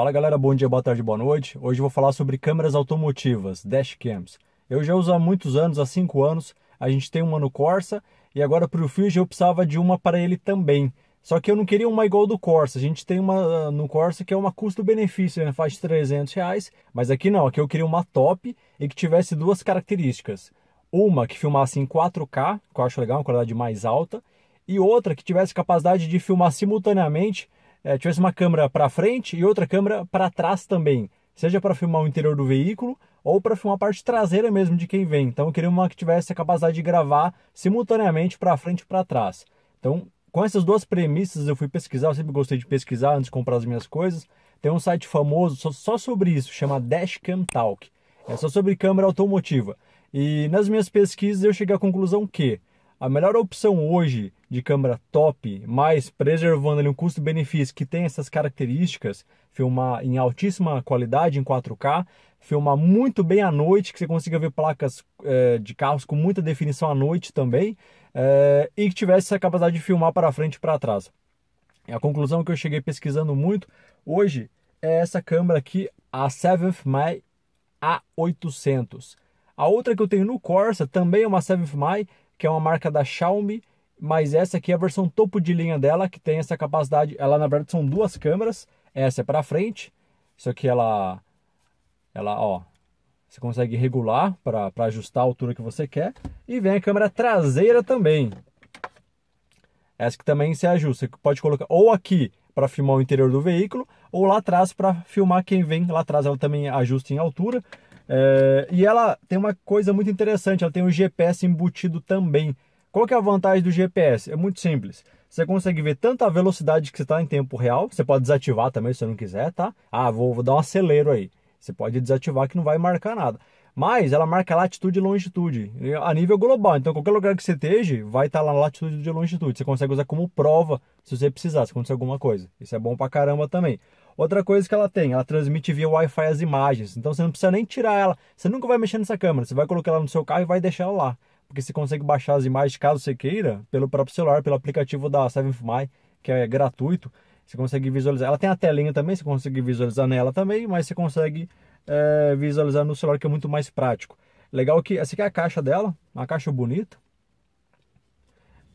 Fala galera, bom dia, boa tarde, boa noite. Hoje eu vou falar sobre câmeras automotivas, dashcams. Eu já uso há muitos anos, há 5 anos. A gente tem uma no Corsa e agora para o Fusion eu precisava de uma para ele também. Só que eu não queria uma igual do Corsa. A gente tem uma ah, no Corsa que é uma custo-benefício, né? faz 300 reais. Mas aqui não, aqui eu queria uma top e que tivesse duas características. Uma que filmasse em 4K, que eu acho legal, uma qualidade mais alta. E outra que tivesse capacidade de filmar simultaneamente é, tivesse uma câmera para frente e outra câmera para trás também, seja para filmar o interior do veículo ou para filmar a parte traseira mesmo de quem vem. Então eu queria uma que tivesse a capacidade de gravar simultaneamente para frente e para trás. Então, com essas duas premissas eu fui pesquisar, eu sempre gostei de pesquisar antes de comprar as minhas coisas. Tem um site famoso só, sobre isso, chama Dashcam Talk. É só sobre câmera automotiva. E nas minhas pesquisas eu cheguei à conclusão que a melhor opção hoje de câmera top, mas preservando ali um custo-benefício que tem essas características, filmar em altíssima qualidade em 4K, filmar muito bem à noite, que você consiga ver placas é, de carros com muita definição à noite também, é, e que tivesse essa capacidade de filmar para frente e para trás. E a conclusão que eu cheguei pesquisando muito hoje é essa câmera aqui, a 7th A800. A outra que eu tenho no Corsa também é uma 7th que é uma marca da Xiaomi, mas essa aqui é a versão topo de linha dela, que tem essa capacidade, ela na verdade são duas câmeras, essa é para frente, isso aqui ela, ela ó, você consegue regular para ajustar a altura que você quer, e vem a câmera traseira também, essa que também se ajusta, você pode colocar ou aqui para filmar o interior do veículo, ou lá atrás para filmar quem vem lá atrás, ela também ajusta em altura, é, e ela tem uma coisa muito interessante, ela tem um GPS embutido também, qual que é a vantagem do GPS? É muito simples. Você consegue ver tanto a velocidade que você está em tempo real, você pode desativar também se você não quiser, tá? Ah, vou, vou dar um acelero aí. Você pode desativar que não vai marcar nada. Mas ela marca latitude e longitude a nível global. Então, qualquer lugar que você esteja, vai estar tá lá na latitude e longitude. Você consegue usar como prova se você precisar, se acontecer alguma coisa. Isso é bom pra caramba também. Outra coisa que ela tem, ela transmite via Wi-Fi as imagens. Então, você não precisa nem tirar ela. Você nunca vai mexer nessa câmera. Você vai colocar ela no seu carro e vai deixar ela lá porque você consegue baixar as imagens caso você queira pelo próprio celular, pelo aplicativo da 7My, que é gratuito. Você consegue visualizar. Ela tem a telinha também, você consegue visualizar nela também, mas você consegue é, visualizar no celular, que é muito mais prático. Legal que essa aqui é a caixa dela, uma caixa bonita.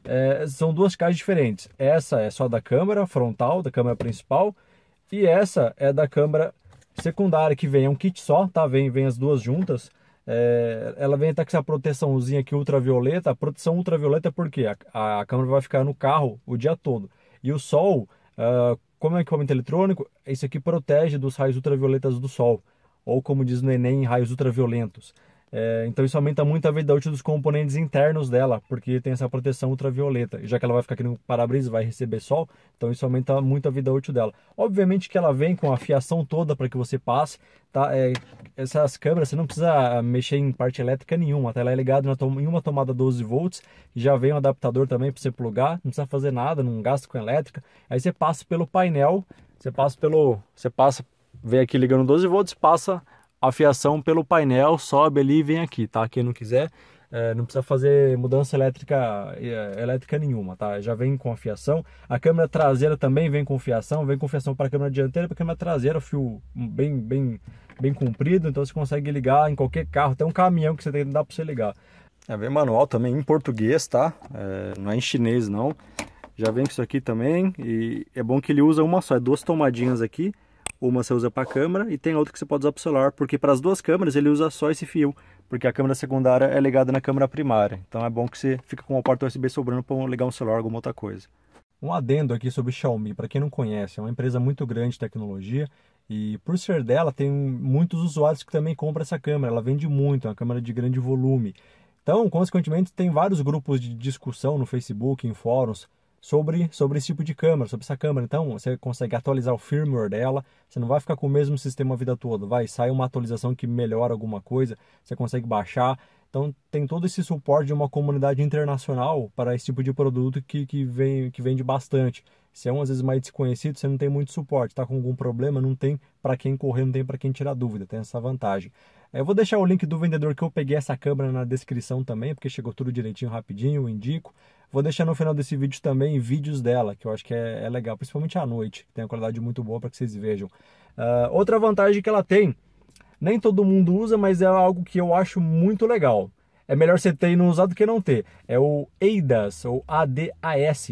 É, são duas caixas diferentes. Essa é só da câmera frontal, da câmera principal, e essa é da câmera secundária, que vem é um kit só, tá? Vem, vem as duas juntas é, ela vem até com essa proteçãozinha aqui ultravioleta. A proteção ultravioleta é porque a, a, a câmera vai ficar no carro o dia todo. E o sol, uh, como é, é equipamento eletrônico, isso aqui protege dos raios ultravioletas do sol. Ou como diz no Enem, raios ultraviolentos. É, então isso aumenta muito a vida útil dos componentes internos dela, porque tem essa proteção ultravioleta. E já que ela vai ficar aqui no para-brisa, vai receber sol, então isso aumenta muito a vida útil dela. Obviamente que ela vem com a fiação toda para que você passe, tá? É, essas câmeras você não precisa mexer em parte elétrica nenhuma, tá? Ela é ligada em uma tomada 12 volts, já vem um adaptador também para você plugar, não precisa fazer nada, não gasta com elétrica. Aí você passa pelo painel, você passa pelo, você passa, vem aqui ligando 12 volts, passa a fiação pelo painel, sobe ali e vem aqui, tá? Quem não quiser, é, não precisa fazer mudança elétrica, é, elétrica nenhuma, tá? Já vem com a fiação. A câmera traseira também vem com fiação, vem com fiação para a câmera dianteira, para a câmera traseira, o fio bem, bem, bem comprido, então você consegue ligar em qualquer carro, até um caminhão que você tem, dá para você ligar. É, vem manual também em português, tá? É, não é em chinês, não. Já vem com isso aqui também e é bom que ele usa uma só, é duas tomadinhas aqui uma você usa para a câmera e tem a outra que você pode usar para o celular, porque para as duas câmeras ele usa só esse fio, porque a câmera secundária é ligada na câmera primária. Então é bom que você fica com uma porta USB sobrando para ligar um celular alguma outra coisa. Um adendo aqui sobre Xiaomi, para quem não conhece, é uma empresa muito grande de tecnologia e por ser dela tem muitos usuários que também compram essa câmera, ela vende muito, é uma câmera de grande volume. Então, consequentemente, tem vários grupos de discussão no Facebook, em fóruns, sobre, sobre esse tipo de câmera, sobre essa câmera. Então, você consegue atualizar o firmware dela, você não vai ficar com o mesmo sistema a vida toda, vai, sai uma atualização que melhora alguma coisa, você consegue baixar. Então, tem todo esse suporte de uma comunidade internacional para esse tipo de produto que, que, vem, que vende bastante. Se é um, às vezes, mais desconhecido, você não tem muito suporte, está com algum problema, não tem para quem correr, não tem para quem tirar dúvida, tem essa vantagem. Eu vou deixar o link do vendedor que eu peguei essa câmera na descrição também, porque chegou tudo direitinho, rapidinho, indico. Vou deixar no final desse vídeo também vídeos dela, que eu acho que é, é legal, principalmente à noite, que tem uma qualidade muito boa para que vocês vejam. Uh, outra vantagem que ela tem, nem todo mundo usa, mas é algo que eu acho muito legal. É melhor você ter e não usar do que não ter. É o ADAS, ou ADAS.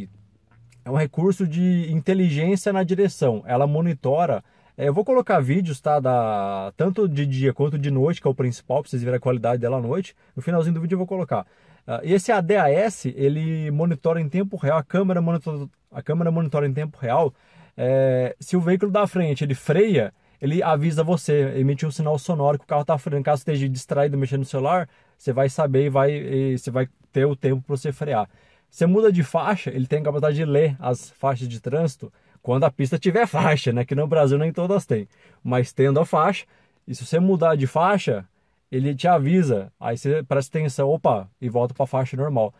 É um recurso de inteligência na direção. Ela monitora é, eu vou colocar vídeos, tá? Da, tanto de dia quanto de noite, que é o principal, pra vocês verem a qualidade dela à noite. No finalzinho do vídeo eu vou colocar. Ah, esse ADAS ele monitora em tempo real, a câmera monitora, a câmera monitora em tempo real é, se o veículo da tá frente ele freia, ele avisa você, emite um sinal sonoro que o carro está freando. Caso esteja distraído mexendo no celular, você vai saber e, vai, e você vai ter o tempo para você frear. Você muda de faixa, ele tem a capacidade de ler as faixas de trânsito quando a pista tiver faixa, né? Que no Brasil nem todas têm. Mas tendo a faixa, e se você mudar de faixa, ele te avisa. Aí você presta atenção, opa, e volta para a faixa normal.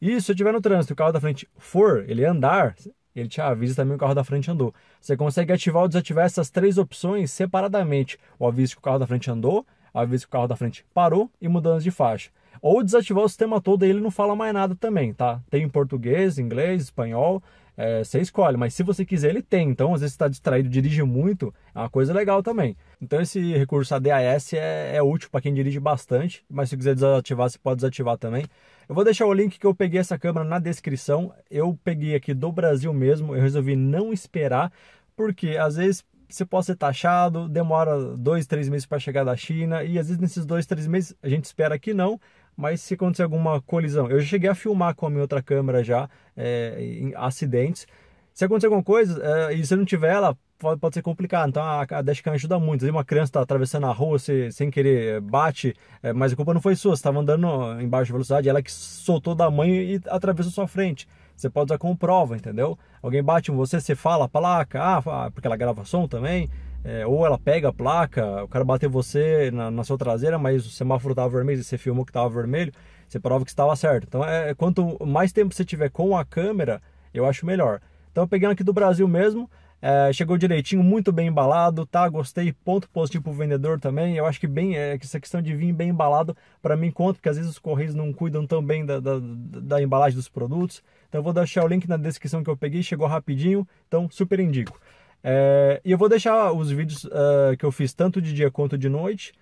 E se eu estiver no trânsito o carro da frente for, ele andar, ele te avisa também que o carro da frente andou. Você consegue ativar ou desativar essas três opções separadamente. O aviso que o carro da frente andou, o aviso que o carro da frente parou e mudança de faixa. Ou desativar o sistema todo e ele não fala mais nada também, tá? Tem em português, inglês, espanhol, é, você escolhe. Mas se você quiser, ele tem. Então, às vezes, está distraído, dirige muito, é uma coisa legal também. Então, esse recurso ADAS é, é útil para quem dirige bastante, mas se quiser desativar, você pode desativar também. Eu vou deixar o link que eu peguei essa câmera na descrição. Eu peguei aqui do Brasil mesmo, eu resolvi não esperar, porque às vezes você pode ser taxado, demora dois, três meses para chegar da China, e às vezes nesses dois, três meses a gente espera que não, mas se acontecer alguma colisão, eu já cheguei a filmar com a minha outra câmera já é, acidentes. Se acontecer alguma coisa é, e você não tiver ela, pode, pode ser complicado. Então a, a dashcam ajuda muito. Se uma criança está atravessando a rua, você sem querer é, bate, é, mas a culpa não foi sua. Você estava andando em baixa velocidade, ela que soltou da mãe e atravessou sua frente. Você pode usar como prova, entendeu? Alguém bate em você, você fala a placa, ah, porque ela grava som também. É, ou ela pega a placa, o cara bateu você na, na sua traseira, mas o semáforo estava vermelho, e você filmou que estava vermelho, você prova que estava certo. Então, é, quanto mais tempo você tiver com a câmera, eu acho melhor. Então, pegando aqui do Brasil mesmo, é, chegou direitinho, muito bem embalado, tá? Gostei, ponto positivo pro vendedor também. Eu acho que bem é, essa questão de vir bem embalado, para mim conta, porque às vezes os correios não cuidam tão bem da, da, da embalagem dos produtos. Então, eu vou deixar o link na descrição que eu peguei, chegou rapidinho, então super indico. É, e eu vou deixar os vídeos uh, que eu fiz tanto de dia quanto de noite,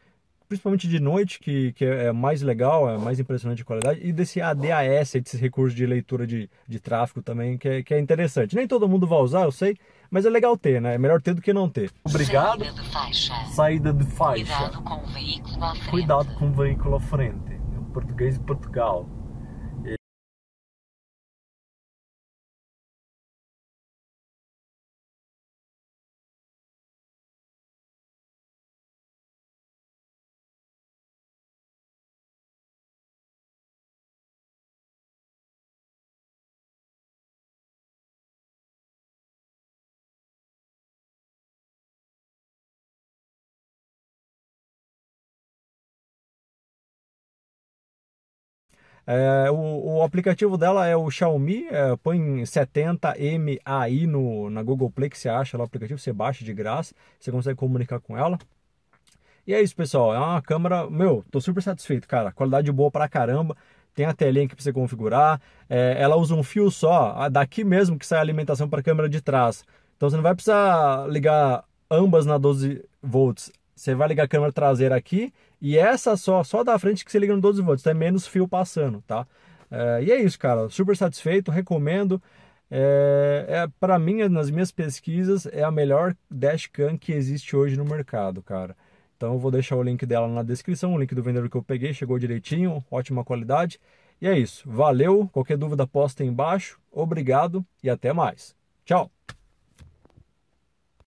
principalmente de noite, que, que é mais legal, é mais impressionante de qualidade, e desse ADAS, desse recurso de leitura de, de tráfego também, que é, que é interessante. Nem todo mundo vai usar, eu sei, mas é legal ter, né? É melhor ter do que não ter. Obrigado. Saída de faixa. Saída de faixa. Cuidado com o veículo à frente. Cuidado com o veículo à frente. Português de Portugal. É, o, o, aplicativo dela é o Xiaomi, é, põe 70MAI no, na Google Play que você acha lá o aplicativo, você baixa de graça, você consegue comunicar com ela. E é isso, pessoal, é uma câmera, meu, tô super satisfeito, cara, qualidade boa pra caramba, tem a telinha aqui pra você configurar, é, ela usa um fio só, daqui mesmo que sai a alimentação para a câmera de trás, então você não vai precisar ligar ambas na 12 volts você vai ligar a câmera traseira aqui e essa só, só da frente que você liga no 12 volts, tem menos fio passando, tá? É, e é isso, cara. Super satisfeito, recomendo. É, é para mim, nas minhas pesquisas, é a melhor dashcam que existe hoje no mercado, cara. Então eu vou deixar o link dela na descrição, o link do vendedor que eu peguei, chegou direitinho, ótima qualidade. E é isso. Valeu. Qualquer dúvida posta aí embaixo. Obrigado e até mais. Tchau.